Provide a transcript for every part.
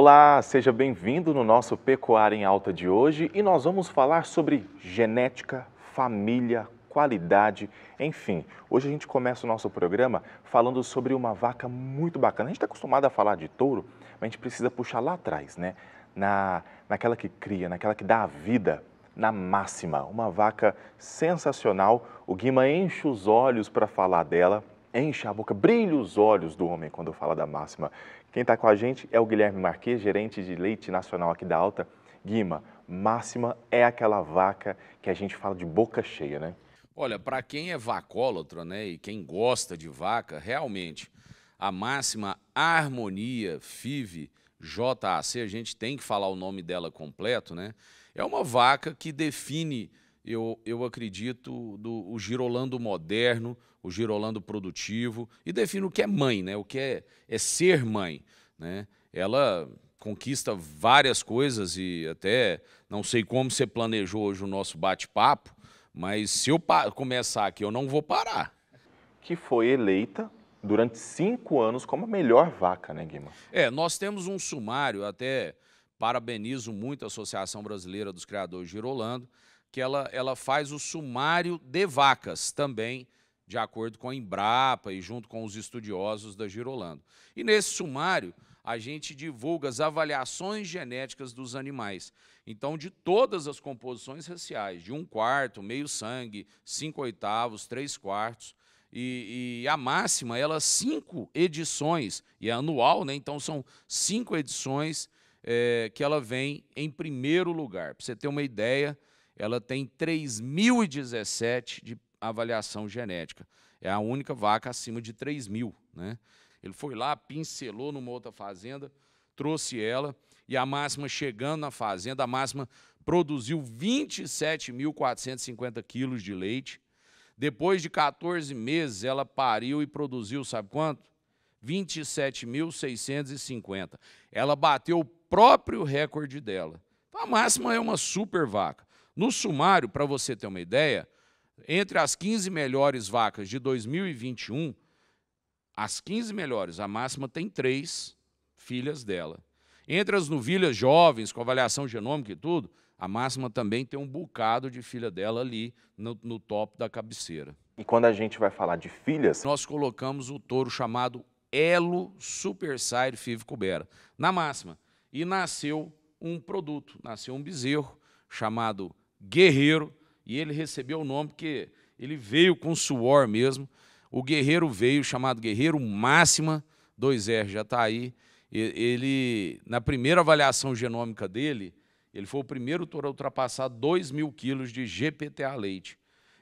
Olá, seja bem-vindo no nosso Pecuária em Alta de hoje e nós vamos falar sobre genética, família, qualidade, enfim. Hoje a gente começa o nosso programa falando sobre uma vaca muito bacana. A gente está acostumado a falar de touro, mas a gente precisa puxar lá atrás, né? Na, naquela que cria, naquela que dá a vida na máxima. Uma vaca sensacional. O Guima enche os olhos para falar dela enche a boca, brilha os olhos do homem quando fala da máxima. Quem está com a gente é o Guilherme Marquês, gerente de leite nacional aqui da Alta. Guima, máxima é aquela vaca que a gente fala de boca cheia, né? Olha, para quem é vacólatra, né, e quem gosta de vaca, realmente, a máxima Harmonia FIV JAC, a gente tem que falar o nome dela completo, né? É uma vaca que define eu, eu acredito, do o girolando moderno, o girolando produtivo, e defino o que é mãe, né? o que é, é ser mãe. Né? Ela conquista várias coisas e até não sei como você planejou hoje o nosso bate-papo, mas se eu começar aqui, eu não vou parar. Que foi eleita durante cinco anos como a melhor vaca, né, Guima? É, nós temos um sumário, até parabenizo muito a Associação Brasileira dos Criadores Girolando que ela, ela faz o sumário de vacas também, de acordo com a Embrapa e junto com os estudiosos da Girolando. E nesse sumário, a gente divulga as avaliações genéticas dos animais. Então, de todas as composições raciais, de um quarto, meio sangue, cinco oitavos, três quartos, e, e, a máxima, ela cinco edições, e é anual, né? então são cinco edições é, que ela vem em primeiro lugar. Para você ter uma ideia, ela tem 3.017 de avaliação genética. É a única vaca acima de 3.000. mil. Né? Ele foi lá, pincelou numa outra fazenda, trouxe ela, e a máxima chegando na fazenda, a máxima produziu 27.450 quilos de leite. Depois de 14 meses, ela pariu e produziu, sabe quanto? 27.650. Ela bateu o próprio recorde dela. Então, a máxima é uma super vaca. No sumário, para você ter uma ideia, entre as 15 melhores vacas de 2021, as 15 melhores, a máxima tem três filhas dela. Entre as novilhas jovens, com avaliação genômica e tudo, a máxima também tem um bocado de filha dela ali no, no da cabeceira. E quando a gente vai falar de filhas... Nós colocamos o touro chamado Elo Superside Five Cubera, na máxima. E nasceu um produto, nasceu um bezerro chamado guerreiro, e ele recebeu o nome porque ele veio com suor mesmo. O guerreiro veio, chamado Guerreiro Máxima, 2R já está aí. Ele, na primeira avaliação genômica dele, ele foi o primeiro touro a ultrapassar 2 mil quilos de GPTA leite.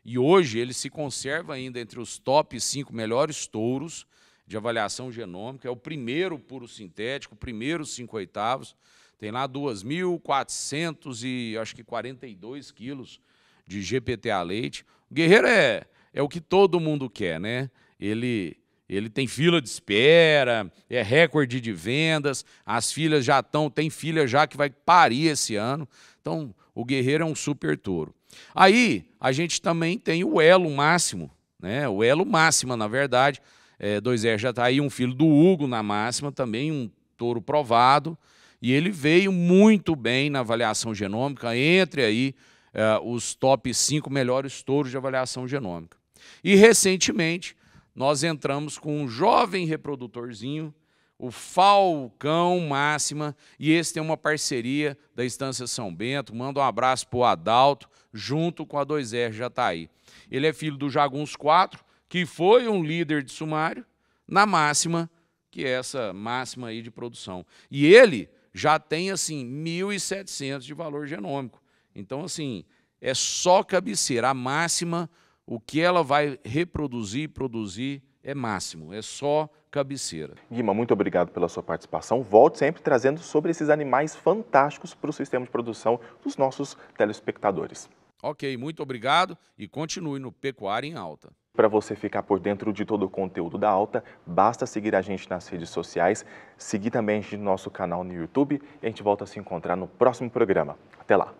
E hoje ele se conserva ainda entre os top 5 melhores touros de avaliação genômica. É o primeiro puro sintético, o primeiro 5 oitavos. Tem lá 2.400 e acho que 42 quilos de GPTA leite. O guerreiro é, é o que todo mundo quer, né? Ele ele tem fila de espera, é recorde de vendas, as filhas já estão, tem filha já que vai parir esse ano. Então, o guerreiro é um super touro. Aí, a gente também tem o elo máximo, né? O elo máxima na verdade, é, dois R já está aí, um filho do Hugo na máxima, também um touro provado e ele veio muito bem na avaliação genômica, entre aí é, os top 5 melhores touros de avaliação genômica. E recentemente nós entramos com um jovem reprodutorzinho, o Falcão Máxima, e esse tem uma parceria da Estância São Bento. Manda um abraço para o Adalto, junto com a 2R já está aí. Ele é filho do Jaguns 4, que foi um líder de sumário, na máxima, que é essa máxima aí de produção. E ele já tem assim 1.700 de valor genômico. Então, assim, é só cabeceira. A máxima, o que ela vai reproduzir, produzir, é máximo, é só cabeceira. Guima, muito obrigado pela sua participação. Volte sempre trazendo sobre esses animais fantásticos para o sistema de produção dos nossos telespectadores. Ok, muito obrigado e continue no Pecuária em Alta. Para você ficar por dentro de todo o conteúdo da alta, basta seguir a gente nas redes sociais, seguir também a gente no nosso canal no YouTube e a gente volta a se encontrar no próximo programa. Até lá!